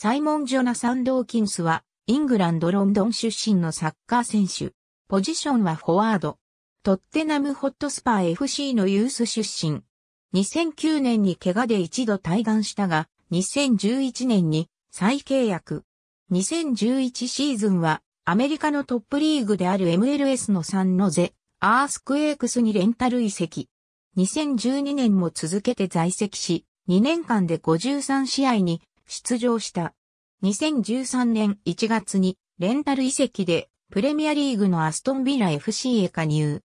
サイモン・ジョナサン・ドーキンスは、イングランド・ロンドン出身のサッカー選手。ポジションはフォワード。トッテナム・ホットスパー FC のユース出身。2009年に怪我で一度退団したが、2011年に再契約。2011シーズンは、アメリカのトップリーグである MLS のサンノゼ、アースクエークスにレンタル移籍。2012年も続けて在籍し、2年間で53試合に出場した。2013年1月にレンタル移籍でプレミアリーグのアストンビラ FC へ加入。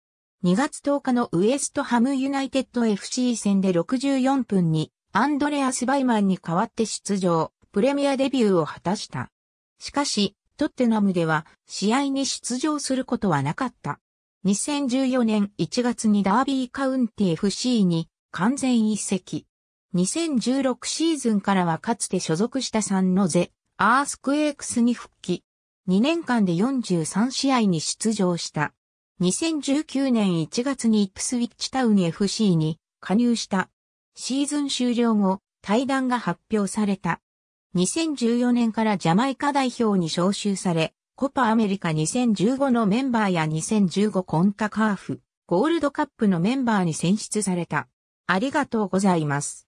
2月10日のウエストハムユナイテッド FC 戦で64分にアンドレアス・バイマンに代わって出場、プレミアデビューを果たした。しかし、トッテナムでは試合に出場することはなかった。2014年1月にダービーカウンティ FC に完全移籍。2016シーズンからはかつて所属したサンノゼ、アースクエークスに復帰。2年間で43試合に出場した。2019年1月にイップスウィッチタウン FC に加入した。シーズン終了後、対談が発表された。2014年からジャマイカ代表に招集され、コパアメリカ2015のメンバーや2015コンカカーフ、ゴールドカップのメンバーに選出された。ありがとうございます。